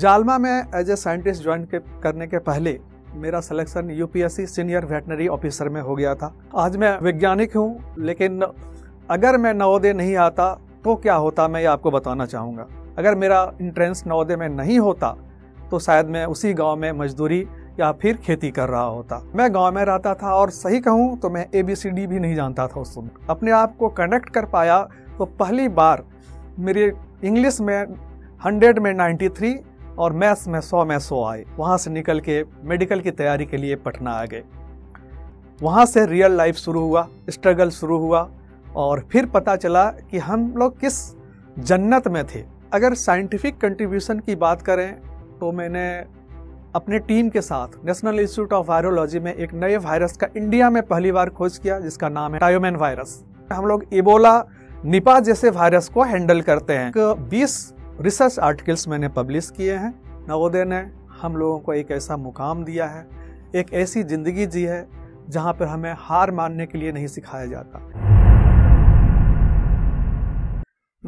जालमा में as a scientist join करने के पहले मेरा selection UPSC senior veterinary officer में हो गया था आज मैं वैज्ञानिक हूँ लेकिन अगर मैं नवोदय नहीं आता तो क्या होता मैं ये आपको बताना चाहूँगा अगर मेरा इंट्रेंस नवोदय में नहीं होता तो शायद मैं उसी गांव में मजदूरी या फिर खेती कर रहा होता मैं गांव में रहता था और सही कहूँ तो मैं ए बी सी डी भी नहीं जानता था उस समय अपने आप को कनेक्ट कर पाया तो पहली बार मेरे इंग्लिश में हंड्रेड में नाइन्टी थ्री और मैथ्स में सौ में सौ आए वहाँ से निकल के मेडिकल की तैयारी के लिए पटना आ गए वहाँ से रियल लाइफ शुरू हुआ स्ट्रगल शुरू हुआ और फिर पता चला कि हम लोग किस जन्नत में थे अगर साइंटिफिक कंट्रीब्यूशन की बात करें तो मैंने अपने टीम के साथ नेशनल इंस्टीट्यूट ऑफ वायरोलॉजी में एक नए वायरस का इंडिया में पहली बार खोज किया जिसका नाम है टायोमैन वायरस हम लोग इबोला निपा जैसे वायरस को हैंडल करते हैं 20 रिसर्च आर्टिकल्स मैंने पब्लिश किए हैं नवोदय ने हम लोगों को एक ऐसा मुकाम दिया है एक ऐसी ज़िंदगी जी है जहाँ पर हमें हार मानने के लिए नहीं सिखाया जाता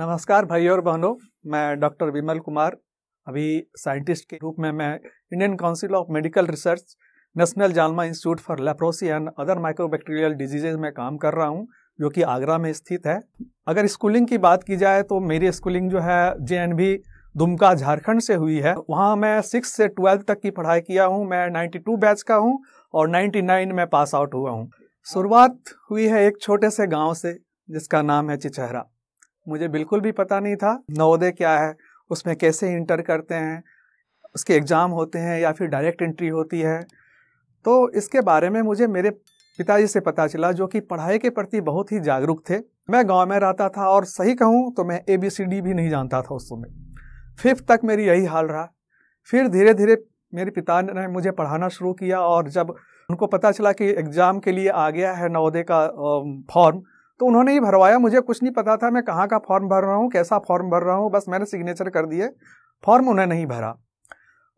नमस्कार भाई और बहनों मैं डॉक्टर विमल कुमार अभी साइंटिस्ट के रूप में मैं Indian council of medical research national JALMA institute for leprosy and other microbacterial diseases में काम कर रहा हूँ जो कि आगरा में स्थित है अगर स्कूलिंग की बात की जाए तो मेरी स्कूलिंग जो है जे दुमका झारखंड से हुई है वहाँ मैं सिक्स से ट्वेल्थ तक की पढ़ाई किया हूँ मैं 92 बैच का हूँ और 99 में पास आउट हुआ हूँ शुरुआत हुई है एक छोटे से गांव से जिसका नाम है चिचहरा मुझे बिल्कुल भी पता नहीं था नवोदय क्या है उसमें कैसे इंटर करते हैं उसके एग्ज़ाम होते हैं या फिर डायरेक्ट एंट्री होती है तो इसके बारे में मुझे मेरे पिताजी से पता चला जो कि पढ़ाई के प्रति बहुत ही जागरूक थे मैं गांव में रहता था और सही कहूँ तो मैं ए बी सी डी भी नहीं जानता था उस समय फिफ्थ तक मेरी यही हाल रहा फिर धीरे धीरे मेरे पिता ने मुझे पढ़ाना शुरू किया और जब उनको पता चला कि एग्ज़ाम के लिए आ गया है नवोदय का फॉर्म तो उन्होंने ही भरवाया मुझे कुछ नहीं पता था मैं कहाँ का फॉर्म भर रहा हूँ कैसा फॉर्म भर रहा हूँ बस मैंने सिग्नेचर कर दिए फॉर्म उन्हें नहीं भरा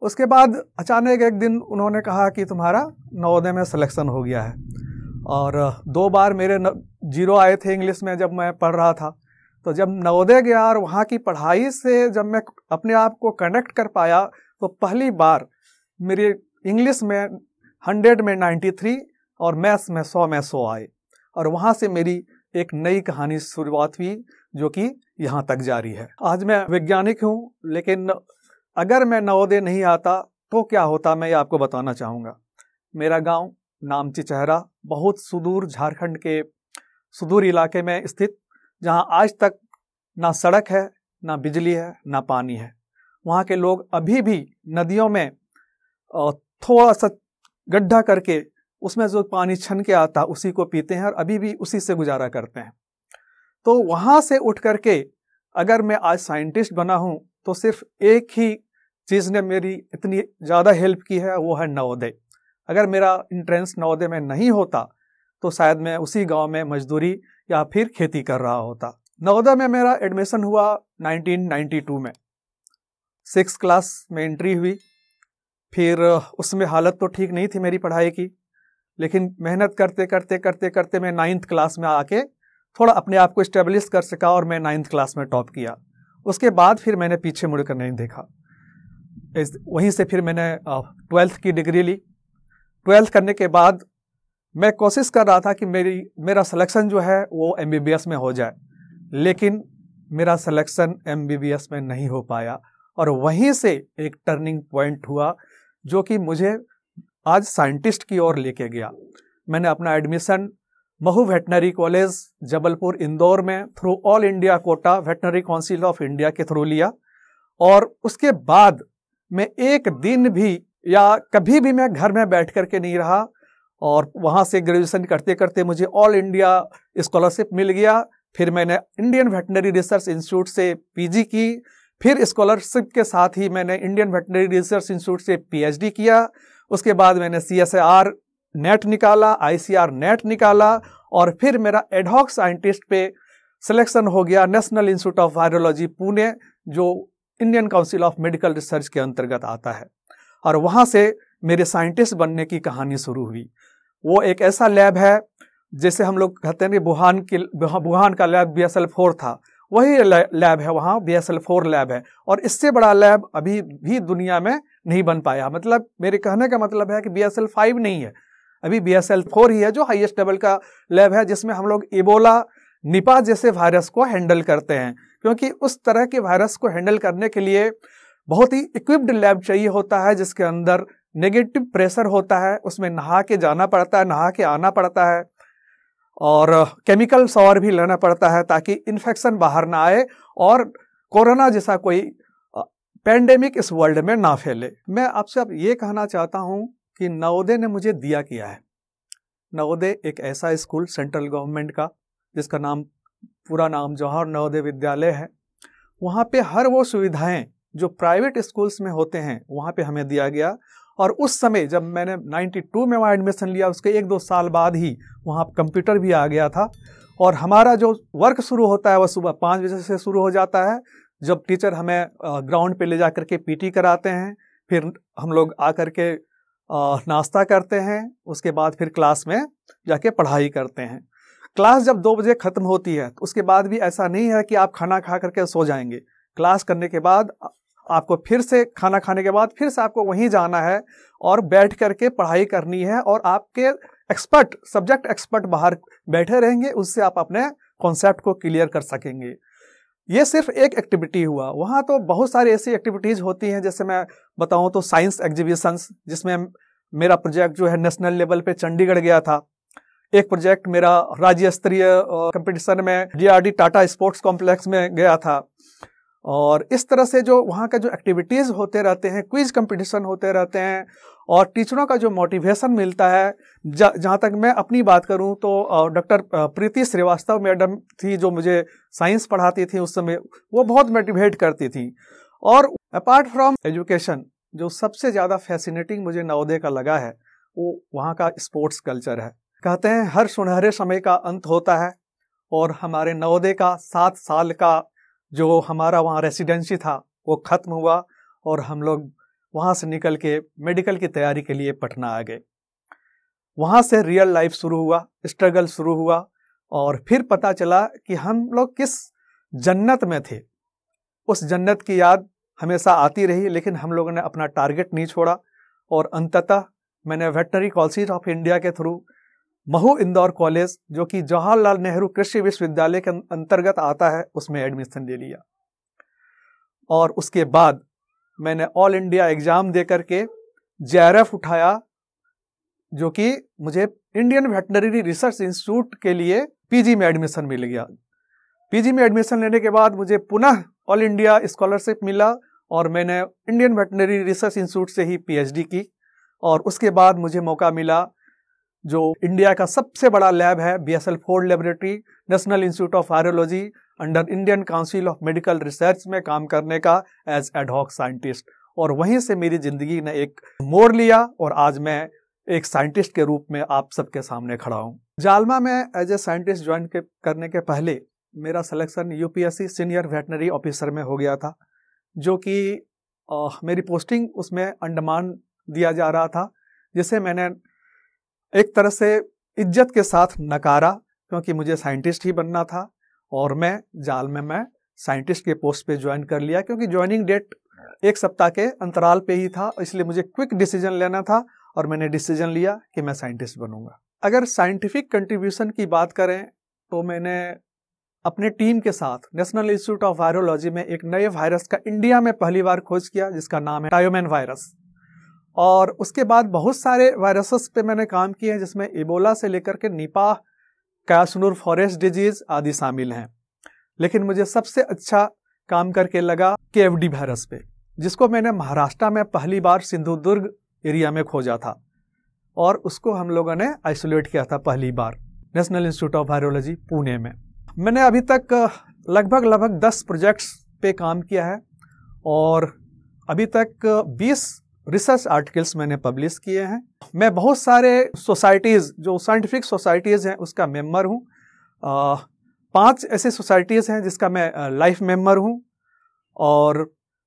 उसके बाद अचानक एक दिन उन्होंने कहा कि तुम्हारा नवोदय में सिलेक्शन हो गया है और दो बार मेरे जीरो आए थे इंग्लिश में जब मैं पढ़ रहा था तो जब नवोदय गया और वहाँ की पढ़ाई से जब मैं अपने आप को कनेक्ट कर पाया तो पहली बार मेरी इंग्लिश में हंड्रेड में नाइन्टी थ्री और मैथ्स में सौ में सौ आए और वहाँ से मेरी एक नई कहानी शुरुआत हुई जो कि यहाँ तक जारी है आज मैं वैज्ञानिक हूँ लेकिन अगर मैं नवोदय नहीं आता तो क्या होता मैं ये आपको बताना चाहूँगा मेरा गांव नामची चेहरा बहुत सुदूर झारखंड के सुदूर इलाके में स्थित जहां आज तक ना सड़क है ना बिजली है ना पानी है वहाँ के लोग अभी भी नदियों में थोड़ा सा गड्ढा करके उसमें जो पानी छन के आता उसी को पीते हैं और अभी भी उसी से गुजारा करते हैं तो वहाँ से उठ करके अगर मैं आज साइंटिस्ट बना हूँ तो सिर्फ एक ही चीज़ ने मेरी इतनी ज़्यादा हेल्प की है वो है नवोदय अगर मेरा इंट्रेंस नवोदय में नहीं होता तो शायद मैं उसी गांव में मजदूरी या फिर खेती कर रहा होता नवोदय में मेरा एडमिशन हुआ 1992 में सिक्स क्लास में एंट्री हुई फिर उसमें हालत तो ठीक नहीं थी मेरी पढ़ाई की लेकिन मेहनत करते करते करते करते मैं नाइन्थ क्लास में आके थोड़ा अपने आप को इस्टेब्लिश कर सका और मैं नाइन्थ क्लास में टॉप किया उसके बाद फिर मैंने पीछे मुड़कर नहीं देखा वहीं से फिर मैंने ट्वेल्थ की डिग्री ली ट्वेल्थ करने के बाद मैं कोशिश कर रहा था कि मेरी मेरा सिलेक्शन जो है वो एम में हो जाए लेकिन मेरा सिलेक्शन एम में नहीं हो पाया और वहीं से एक टर्निंग पॉइंट हुआ जो कि मुझे आज साइंटिस्ट की ओर लेके गया मैंने अपना admission Mhow veterinary college Jabalpur Indore में through all India quota veterinary council of India के थ्रू लिया और उसके बाद मैं एक दिन भी या कभी भी मैं घर में बैठ कर के नहीं रहा और वहाँ से ग्रेजुएशन करते करते मुझे ऑल इंडिया स्कॉलरशिप मिल गया फिर मैंने इंडियन वेटनरी रिसर्च इंस्टीट्यूट से पीजी की फिर स्कॉलरशिप के साथ ही मैंने इंडियन वेटनरी रिसर्च इंस्टीट्यूट से पीएचडी किया उसके बाद मैंने सी नेट निकाला आई नेट निकाला और फिर मेरा एडहॉक साइंटिस्ट पे सिलेक्शन हो गया national institute of virology Pune जो Indian council of medical research के अंतर्गत आता है और वहाँ से मेरे साइंटिस्ट बनने की कहानी शुरू हुई वो एक ऐसा लैब है जैसे हम लोग कहते हैं कि बुहान की बुहान का lab B S L four था वही लैब है वहाँ B S L four lab है और इससे बड़ा लैब अभी भी दुनिया में नहीं बन पाया मतलब मेरे कहने का मतलब है कि बी एस एल फाइव नहीं है अभी बी एस एल फोर ही है जो हाईएस्ट लेवल का लैब है जिसमें हम लोग इबोला निपा जैसे वायरस को हैंडल करते हैं क्योंकि उस तरह के वायरस को हैंडल करने के लिए बहुत ही इक्विप्ड लैब चाहिए होता है जिसके अंदर नेगेटिव प्रेशर होता है उसमें नहा के जाना पड़ता है नहा के आना पड़ता है और केमिकल शॉवर भी लेना पड़ता है ताकि इन्फेक्शन बाहर ना आए और कोरोना जैसा कोई पेंडेमिक इस वर्ल्ड में ना फैले मैं आपसे अब ये कहना चाहता हूँ कि नवोदय ने मुझे दिया किया है नवोदय एक ऐसा स्कूल सेंट्रल गवर्नमेंट का जिसका नाम पूरा नाम जवाहर नवोदय विद्यालय है वहाँ पे हर वो सुविधाएं जो प्राइवेट स्कूल्स में होते हैं वहाँ पे हमें दिया गया और उस समय जब मैंने 92 में वहाँ एडमिशन लिया उसके एक दो साल बाद ही वहाँ कंप्यूटर भी आ गया था और हमारा जो वर्क शुरू होता है वह सुबह पाँच बजे से शुरू हो जाता है जब टीचर हमें ग्राउंड पे ले जा कर के पीटी कराते हैं फिर हम लोग आ कर के नाश्ता करते हैं उसके बाद फिर क्लास में जाके पढ़ाई करते हैं क्लास जब दो बजे ख़त्म होती है तो उसके बाद भी ऐसा नहीं है कि आप खाना खा करके सो जाएंगे क्लास करने के बाद आपको फिर से खाना खाने के बाद फिर से आपको वहीं जाना है और बैठ करके पढ़ाई करनी है और आपके एक्सपर्ट सब्जेक्ट एक्सपर्ट बाहर बैठे रहेंगे उससे आप अपने कॉन्सेप्ट को क्लियर कर सकेंगे ये सिर्फ एक एक्टिविटी हुआ वहाँ तो बहुत सारी ऐसी एक्टिविटीज़ होती हैं जैसे मैं बताऊँ तो साइंस एग्जीबिशंस जिसमें मेरा प्रोजेक्ट जो है नेशनल लेवल पे चंडीगढ़ गया था एक प्रोजेक्ट मेरा राज्य स्तरीय कंपटीशन में डीआरडी टाटा स्पोर्ट्स कॉम्प्लेक्स में गया था और इस तरह से जो वहाँ का जो एक्टिविटीज़ होते रहते हैं क्विज़ कंपटीशन होते रहते हैं और टीचरों का जो मोटिवेशन मिलता है जहाँ तक मैं अपनी बात करूँ तो डॉक्टर प्रीति श्रीवास्तव मैडम थी जो मुझे साइंस पढ़ाती थी उस समय वो बहुत मोटिवेट करती थी और अपार्ट फ्रॉम एजुकेशन जो सबसे ज़्यादा फैसिनेटिंग मुझे नवोदय का लगा है वो वहाँ का स्पोर्ट्स कल्चर है कहते हैं हर सुनहरे समय का अंत होता है और हमारे नवोदय का सात साल का जो हमारा वहाँ रेसिडेंसी था वो ख़त्म हुआ और हम लोग वहाँ से निकल के मेडिकल की तैयारी के लिए पटना आ गए वहाँ से रियल लाइफ शुरू हुआ स्ट्रगल शुरू हुआ और फिर पता चला कि हम लोग किस जन्नत में थे उस जन्नत की याद हमेशा आती रही लेकिन हम लोगों ने अपना टारगेट नहीं छोड़ा और अंततः मैंने वेटनरी कॉलेज ऑफ इंडिया के थ्रू महू इंदौर कॉलेज जो कि जवाहरलाल नेहरू कृषि विश्वविद्यालय के अं-, अंतर्गत आता है उसमें एडमिशन ले लिया और उसके बाद मैंने ऑल इंडिया एग्ज़ाम दे करके जे उठाया जो कि मुझे इंडियन वेटनरी रिसर्च इंस्टीट्यूट के लिए पीजी में एडमिशन मिल गया पीजी में एडमिशन लेने के बाद मुझे पुनः ऑल इंडिया स्कॉलरशिप मिला और मैंने इंडियन वेटनरी रिसर्च इंस्टीट्यूट से ही पीएचडी की और उसके बाद मुझे मौका मिला जो इंडिया का सबसे बड़ा लैब है B S L four laboratory national institute of virology under Indian council of medical research में काम करने का एज एडहॉक साइंटिस्ट और वहीं से मेरी ज़िंदगी ने एक मोड़ लिया और आज मैं एक साइंटिस्ट के रूप में आप सबके सामने खड़ा हूँ जालमा में एज ए साइंटिस्ट ज्वाइन करने के पहले मेरा selection UPSC senior veterinary officer में हो गया था जो कि मेरी पोस्टिंग उसमें अंडमान दिया जा रहा था जिसे मैंने एक तरह से इज्जत के साथ नकारा क्योंकि मुझे साइंटिस्ट ही बनना था और मैं जाल में मैं साइंटिस्ट के पोस्ट पे ज्वाइन कर लिया क्योंकि ज्वाइनिंग डेट एक सप्ताह के अंतराल पे ही था इसलिए मुझे क्विक डिसीजन लेना था और मैंने डिसीजन लिया कि मैं साइंटिस्ट बनूंगा अगर साइंटिफिक कंट्रीब्यूशन की बात करें तो मैंने अपने टीम के साथ नेशनल इंस्टीट्यूट ऑफ वायरोलॉजी में एक नए वायरस का इंडिया में पहली बार खोज किया जिसका नाम है टायोमैन वायरस और उसके बाद बहुत सारे वायरसेस पे मैंने काम किए हैं जिसमें इबोला से लेकर के निपाह कैसनूर फॉरेस्ट डिजीज़ आदि शामिल हैं लेकिन मुझे सबसे अच्छा काम करके लगा डी वायरस पे जिसको मैंने महाराष्ट्र में पहली बार सिंधुदुर्ग एरिया में खोजा था और उसको हम लोगों ने आइसोलेट किया था पहली बार national institute of virology Pune में मैंने अभी तक लगभग लगभग दस प्रोजेक्ट्स पे काम किया है और अभी तक बीस रिसर्च आर्टिकल्स मैंने पब्लिश किए हैं मैं बहुत सारे सोसाइटीज़ जो साइंटिफिक सोसाइटीज़ हैं उसका मेम्बर हूँ पांच ऐसी सोसाइटीज़ हैं जिसका मैं लाइफ मेम्बर हूँ और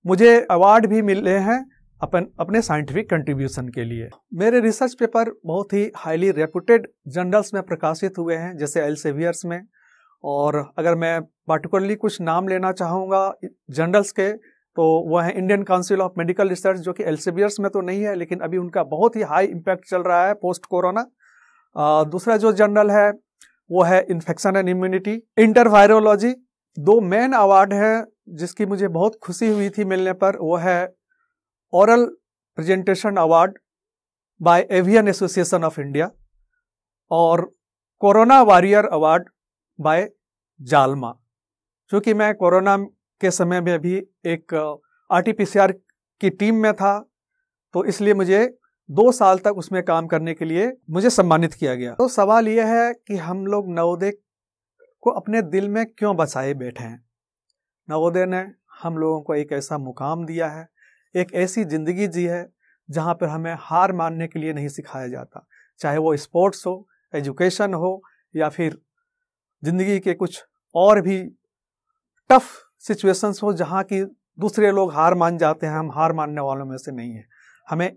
मुझे अवार्ड भी मिले हैं अपन अपने साइंटिफिक कंट्रीब्यूशन के लिए मेरे रिसर्च पेपर बहुत ही हाईली रेपूटेड जर्नल्स में प्रकाशित हुए हैं जैसे एल्सेवियर्स में और अगर मैं पार्टिकुलरली कुछ नाम लेना चाहूँगा जर्नल्स के तो वह है Indian council of medical research जो कि एल्सेवियर्स में तो नहीं है लेकिन अभी उनका बहुत ही हाई इम्पैक्ट चल रहा है पोस्ट कोरोना दूसरा जो जर्नल है वो है इन्फेक्शन एंड इम्यूनिटी इंटरवायरोलॉजी दो मेन अवार्ड हैं जिसकी मुझे बहुत खुशी हुई थी मिलने पर वो है oral presentation award by avian association of India और corona warrior award by JALMA क्योंकि मैं कोरोना के समय में भी एक आर की टीम में था तो इसलिए मुझे दो साल तक उसमें काम करने के लिए मुझे सम्मानित किया गया तो सवाल यह है कि हम लोग नवोदय को अपने दिल में क्यों बसाए बैठे हैं नवोदय ने हम लोगों को एक ऐसा मुकाम दिया है एक ऐसी ज़िंदगी जी है जहाँ पर हमें हार मानने के लिए नहीं सिखाया जाता चाहे वो स्पोर्ट्स हो एजुकेशन हो या फिर ज़िंदगी के कुछ और भी टफ़ सिचुएशंस हो जहाँ की दूसरे लोग हार मान जाते हैं हम हार मानने वालों में से नहीं है हमें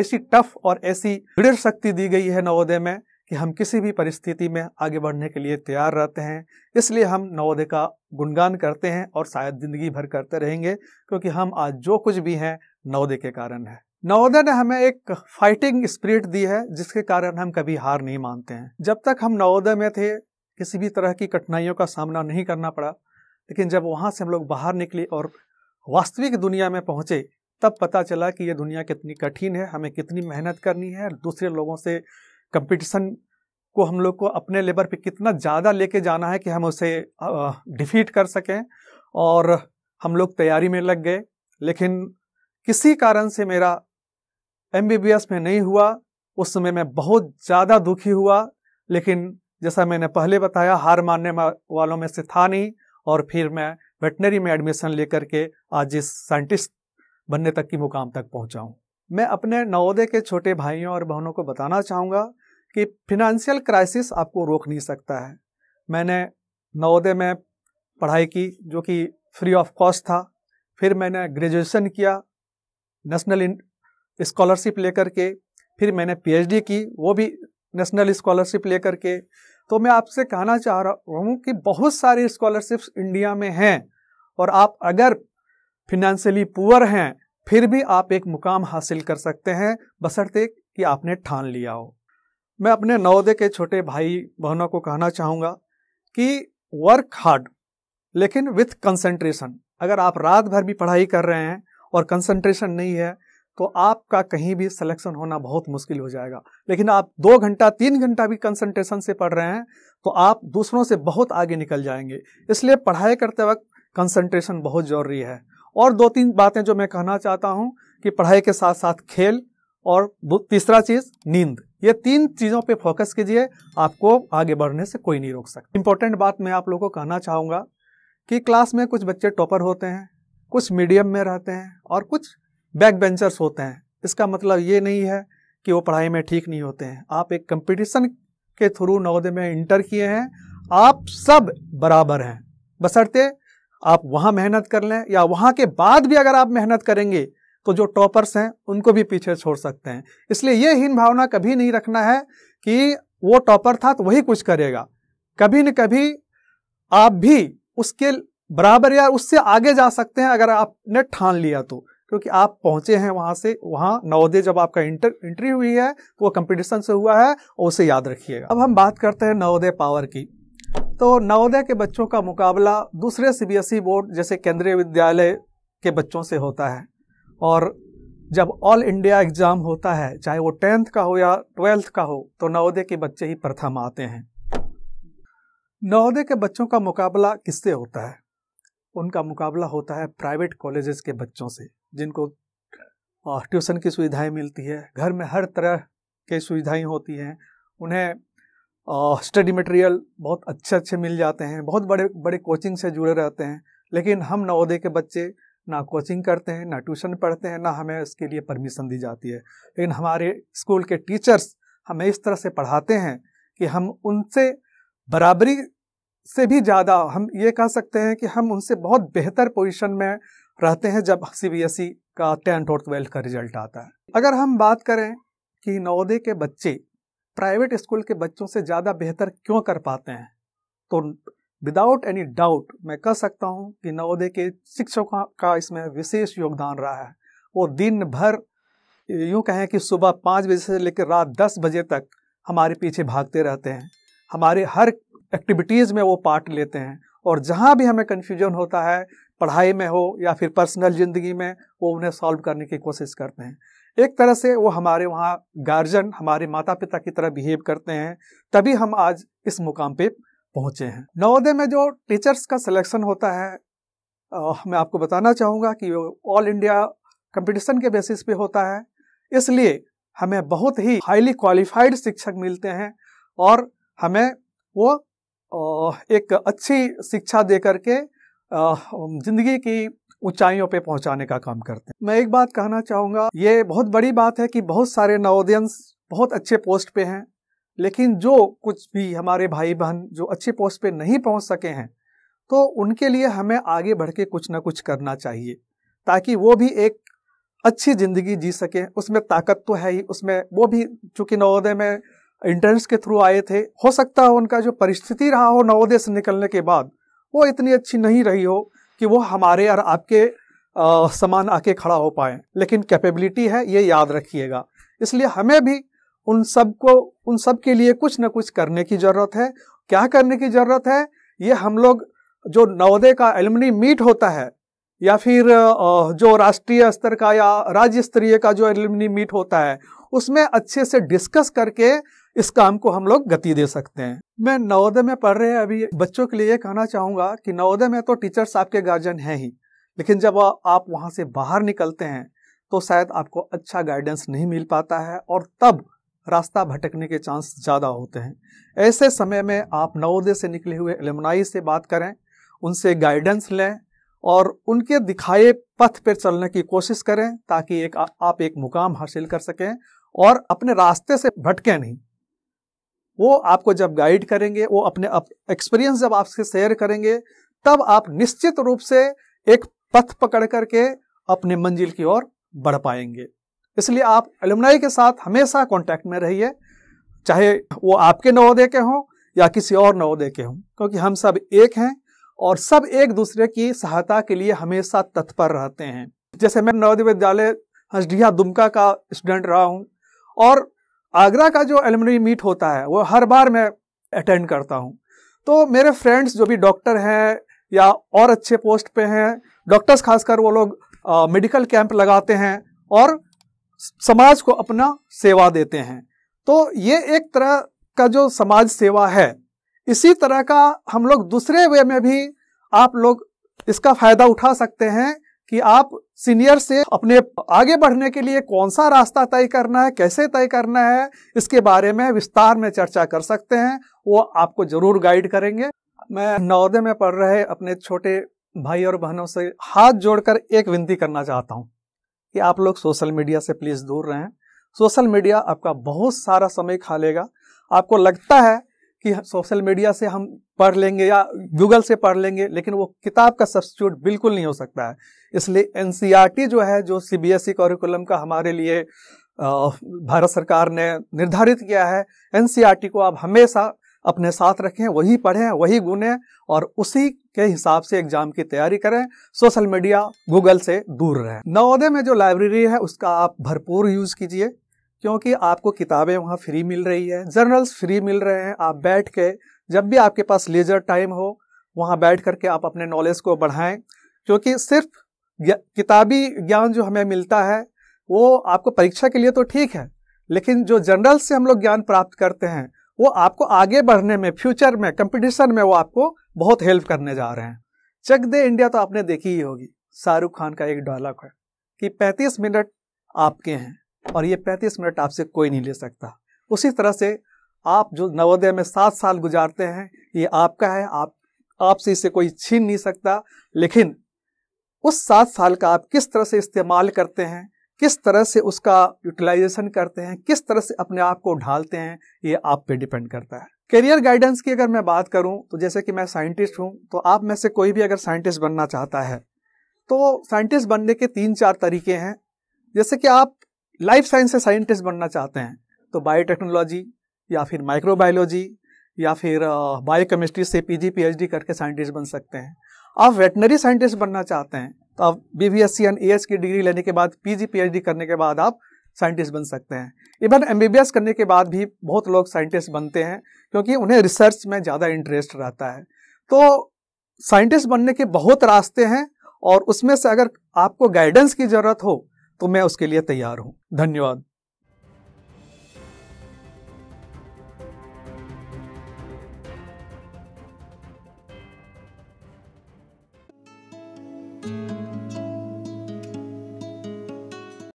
ऐसी टफ और ऐसी दृढ़ शक्ति दी गई है नवोदय में कि हम किसी भी परिस्थिति में आगे बढ़ने के लिए तैयार रहते हैं इसलिए हम नवोदय का गुणगान करते हैं और शायद जिंदगी भर करते रहेंगे क्योंकि हम आज जो कुछ भी हैं नवोदय के कारण है नवोदय ने हमें एक फाइटिंग स्पिरिट दी है जिसके कारण हम कभी हार नहीं मानते हैं जब तक हम नवोदय में थे किसी भी तरह की कठिनाइयों का सामना नहीं करना पड़ा लेकिन जब वहाँ से हम लोग बाहर निकले और वास्तविक दुनिया में पहुँचे तब पता चला कि ये दुनिया कितनी कठिन है हमें कितनी मेहनत करनी है दूसरे लोगों से कंपटीशन को हम लोग को अपने लेबर पे कितना ज़्यादा लेके जाना है कि हम उसे डिफीट कर सकें और हम लोग तैयारी में लग गए लेकिन किसी कारण से मेरा एम में नहीं हुआ उस समय मैं बहुत ज़्यादा दुखी हुआ लेकिन जैसा मैंने पहले बताया हार मानने वालों में से था नहीं और फिर मैं वेटनरी में एडमिशन लेकर के आज इस साइंटिस्ट बनने तक की मुकाम तक पहुँचा हूँ मैं अपने नवोदय के छोटे भाइयों और बहनों को बताना चाहूँगा कि फिनंशियल क्राइसिस आपको रोक नहीं सकता है मैंने नवोदय में पढ़ाई की जो कि फ्री ऑफ कॉस्ट था फिर मैंने ग्रेजुएशन किया नेशनल स्कॉलरशिप लेकर के फिर मैंने पीएचडी की वो भी नेशनल स्कॉलरशिप लेकर के तो मैं आपसे कहना चाह रहा हूँ कि बहुत सारी स्कॉलरशिप्स इंडिया में हैं और आप अगर फिनेंशियली पुअर हैं फिर भी आप एक मुकाम हासिल कर सकते हैं बसरते कि आपने ठान लिया हो मैं अपने नवोदय के छोटे भाई बहनों को कहना चाहूँगा कि वर्क हार्ड लेकिन विथ कंसंट्रेशन अगर आप रात भर भी पढ़ाई कर रहे हैं और कंसंट्रेशन नहीं है तो आपका कहीं भी सिलेक्शन होना बहुत मुश्किल हो जाएगा लेकिन आप दो घंटा तीन घंटा भी कंसंट्रेशन से पढ़ रहे हैं तो आप दूसरों से बहुत आगे निकल जाएंगे इसलिए पढ़ाई करते वक्त कंसंट्रेशन बहुत ज़रूरी है और दो तीन बातें जो मैं कहना चाहता हूँ कि पढ़ाई के साथ साथ खेल और तीसरा चीज़ नींद ये तीन चीज़ों पे फोकस कीजिए आपको आगे बढ़ने से कोई नहीं रोक सकता इंपॉर्टेंट बात मैं आप लोगों को कहना चाहूँगा कि क्लास में कुछ बच्चे टॉपर होते हैं कुछ मीडियम में रहते हैं और कुछ बैक बेंचर्स होते हैं इसका मतलब ये नहीं है कि वो पढ़ाई में ठीक नहीं होते हैं आप एक कंपटीशन के थ्रू नवोदय में इंटर किए हैं आप सब बराबर हैं बसरते आप वहाँ मेहनत कर लें या वहाँ के बाद भी अगर आप मेहनत करेंगे तो जो टॉपर्स हैं उनको भी पीछे छोड़ सकते हैं इसलिए ये हीन भावना कभी नहीं रखना है कि वो टॉपर था तो वही कुछ करेगा कभी न कभी आप भी उसके बराबर या उससे आगे जा सकते हैं अगर आपने ठान लिया तो क्योंकि आप पहुंचे हैं वहां से वहाँ नवोदय जब आपका इंटर एंट्री हुई है तो वो कंपटीशन से हुआ है और उसे याद रखिएगा अब हम बात करते हैं नवोदय पावर की तो नवोदय के बच्चों का मुकाबला दूसरे सीबीएसई बोर्ड e जैसे केंद्रीय विद्यालय के बच्चों से होता है और जब ऑल इंडिया एग्ज़ाम होता है चाहे वो टेंथ का हो या ट्वेल्थ का हो तो नवोदय के बच्चे ही प्रथम आते हैं नवोदय के बच्चों का मुकाबला किससे होता है उनका मुकाबला होता है प्राइवेट कॉलेजेस के बच्चों से जिनको ट्यूशन की सुविधाएं मिलती है घर में हर तरह की सुविधाएं होती हैं उन्हें स्टडी मटेरियल बहुत अच्छे अच्छे मिल जाते हैं बहुत बड़े बड़े कोचिंग से जुड़े रहते हैं लेकिन हम नवोदय के बच्चे ना कोचिंग करते हैं ना ट्यूशन पढ़ते हैं ना हमें उसके लिए परमिशन दी जाती है लेकिन हमारे स्कूल के टीचर्स हमें इस तरह से पढ़ाते हैं कि हम उनसे बराबरी से भी ज़्यादा हम ये कह सकते हैं कि हम उनसे बहुत बेहतर पोजीशन में रहते हैं जब ई e का टेंथ और ट्वेल्थ का रिजल्ट आता है अगर हम बात करें कि नवोदय के बच्चे प्राइवेट स्कूल के बच्चों से ज़्यादा बेहतर क्यों कर पाते हैं तो विदाउट एनी डाउट मैं कह सकता हूँ कि नवोदय के शिक्षकों का इसमें विशेष योगदान रहा है वो दिन भर यूँ कहें कि सुबह पाँच बजे से लेकर रात दस बजे तक हमारे पीछे भागते रहते हैं हमारे हर एक्टिविटीज़ में वो पार्ट लेते हैं और जहाँ भी हमें कन्फ्यूजन होता है पढ़ाई में हो या फिर पर्सनल ज़िंदगी में वो उन्हें सॉल्व करने की कोशिश करते हैं एक तरह से वो हमारे वहाँ गार्जियन हमारे माता पिता की तरह बिहेव करते हैं तभी हम आज इस मुकाम पे पहुँचे हैं नवोदय में जो टीचर्स का सिलेक्शन होता है आ, मैं आपको बताना चाहूँगा कि ऑल इंडिया कंपटीशन के बेसिस पे होता है इसलिए हमें बहुत ही हाईली क्वालिफाइड शिक्षक मिलते हैं और हमें वो एक अच्छी शिक्षा दे करके ज़िंदगी की ऊंचाइयों पे पहुंचाने का काम करते हैं मैं एक बात कहना चाहूँगा ये बहुत बड़ी बात है कि बहुत सारे नवोदयंस बहुत अच्छे पोस्ट पे हैं लेकिन जो कुछ भी हमारे भाई बहन जो अच्छे पोस्ट पे नहीं पहुंच सके हैं तो उनके लिए हमें आगे बढ़ के कुछ ना कुछ करना चाहिए ताकि वो भी एक अच्छी ज़िंदगी जी सकें उसमें ताकत तो है ही उसमें वो भी चूँकि नवोदय में इंटर्न्स के थ्रू आए थे हो सकता है उनका जो परिस्थिति रहा हो नवोदय से निकलने के बाद वो इतनी अच्छी नहीं रही हो कि वो हमारे और आपके समान आके खड़ा हो पाए लेकिन कैपेबिलिटी है ये याद रखिएगा इसलिए हमें भी उन सब को उन सब के लिए कुछ ना कुछ करने की ज़रूरत है क्या करने की ज़रूरत है ये हम लोग जो नवोदय का एलमनी मीट होता है या फिर जो राष्ट्रीय स्तर का या राज्य स्तरीय का जो एलमनी मीट होता है उसमें अच्छे से डिस्कस करके इस काम को हम लोग गति दे सकते हैं मैं नवोदय में पढ़ रहे अभी बच्चों के लिए ये कहना चाहूँगा कि नवोदय में तो टीचर्स आपके गार्जियन हैं ही लेकिन जब आप वहाँ से बाहर निकलते हैं तो शायद आपको अच्छा गाइडेंस नहीं मिल पाता है और तब रास्ता भटकने के चांस ज़्यादा होते हैं ऐसे समय में आप नवोदय से निकले हुए एलमनाई से बात करें उनसे गाइडेंस लें और उनके दिखाए पथ पर चलने की कोशिश करें ताकि एक आ, आप एक मुकाम हासिल कर सकें और अपने रास्ते से भटकें नहीं वो आपको जब गाइड करेंगे वो अपने एक्सपीरियंस जब आपसे शेयर करेंगे तब आप निश्चित रूप से एक पथ पकड़ करके अपने मंजिल की ओर बढ़ पाएंगे इसलिए आप एलुमनाई के साथ हमेशा कांटेक्ट में रहिए चाहे वो आपके नवोदय के हों या किसी और नवोदय के हों क्योंकि हम सब एक हैं और सब एक दूसरे की सहायता के लिए हमेशा तत्पर रहते हैं जैसे मैं नवोदय विद्यालय हंसडिया दुमका का स्टूडेंट रहा हूँ और आगरा का जो एलमनी मीट होता है वो हर बार मैं अटेंड करता हूँ तो मेरे फ्रेंड्स जो भी डॉक्टर हैं या और अच्छे पोस्ट पे हैं डॉक्टर्स खासकर वो लोग मेडिकल कैंप लगाते हैं और समाज को अपना सेवा देते हैं तो ये एक तरह का जो समाज सेवा है इसी तरह का हम लोग दूसरे वे में भी आप लोग इसका फ़ायदा उठा सकते हैं कि आप सीनियर से अपने आगे बढ़ने के लिए कौन सा रास्ता तय करना है कैसे तय करना है इसके बारे में विस्तार में चर्चा कर सकते हैं वो आपको जरूर गाइड करेंगे मैं नवोदय में पढ़ रहे अपने छोटे भाई और बहनों से हाथ जोड़कर एक विनती करना चाहता हूँ कि आप लोग सोशल मीडिया से प्लीज़ दूर रहें सोशल मीडिया आपका बहुत सारा समय खा लेगा आपको लगता है कि सोशल मीडिया से हम पढ़ लेंगे या गूगल से पढ़ लेंगे लेकिन वो किताब का सब्सिट्यूट बिल्कुल नहीं हो सकता है इसलिए एन e जो है जो C B S E curriculum का हमारे लिए भारत सरकार ने निर्धारित किया है एन e को आप हमेशा अपने साथ रखें वही पढ़ें वही गुनें और उसी के हिसाब से एग्जाम की तैयारी करें सोशल मीडिया गूगल से दूर रहें नवोदय में जो लाइब्रेरी है उसका आप भरपूर यूज़ कीजिए क्योंकि आपको किताबें वहाँ फ्री मिल रही है जर्नल्स फ्री मिल रहे हैं आप बैठ के जब भी आपके पास लेजर टाइम हो वहाँ बैठ करके आप अपने नॉलेज को बढ़ाएं क्योंकि सिर्फ किताबी ज्ञान जो हमें मिलता है वो आपको परीक्षा के लिए तो ठीक है लेकिन जो जनरल से हम लोग ज्ञान प्राप्त करते हैं वो आपको आगे बढ़ने में फ्यूचर में कंपटीशन में वो आपको बहुत हेल्प करने जा रहे हैं चक दे इंडिया तो आपने देखी ही होगी शाहरुख खान का एक डायलॉग है कि 35 मिनट आपके हैं और ये पैंतीस मिनट आपसे कोई नहीं ले सकता उसी तरह से आप जो नवोदय में सात साल गुजारते हैं ये आपका है आप आपसे इसे कोई छीन नहीं सकता लेकिन उस सात साल का आप किस तरह से इस्तेमाल करते हैं किस तरह से उसका यूटिलाइजेशन करते हैं किस तरह से अपने आप को ढालते हैं ये आप पे डिपेंड करता है करियर गाइडेंस की अगर मैं बात करूं तो जैसे कि मैं साइंटिस्ट हूं तो आप में से कोई भी अगर साइंटिस्ट बनना चाहता है तो साइंटिस्ट बनने के तीन चार तरीके हैं जैसे कि आप लाइफ साइंस से साइंटिस्ट बनना चाहते हैं तो बायोटेक्नोलॉजी या फिर माइक्रोबायोलॉजी या फिर बायोकेमिस्ट्री से एच डी करके साइंटिस्ट बन सकते हैं आप वेटनरी साइंटिस्ट बनना चाहते हैं तो आप B B S C and A S की डिग्री लेने के बाद P P G H D करने के बाद आप साइंटिस्ट बन सकते हैं even M B B S करने के बाद भी बहुत लोग साइंटिस्ट बनते हैं क्योंकि उन्हें रिसर्च में ज़्यादा इंटरेस्ट रहता है तो साइंटिस्ट बनने के बहुत रास्ते हैं और उसमें से अगर आपको गाइडेंस की ज़रूरत हो तो मैं उसके लिए तैयार हूँ धन्यवाद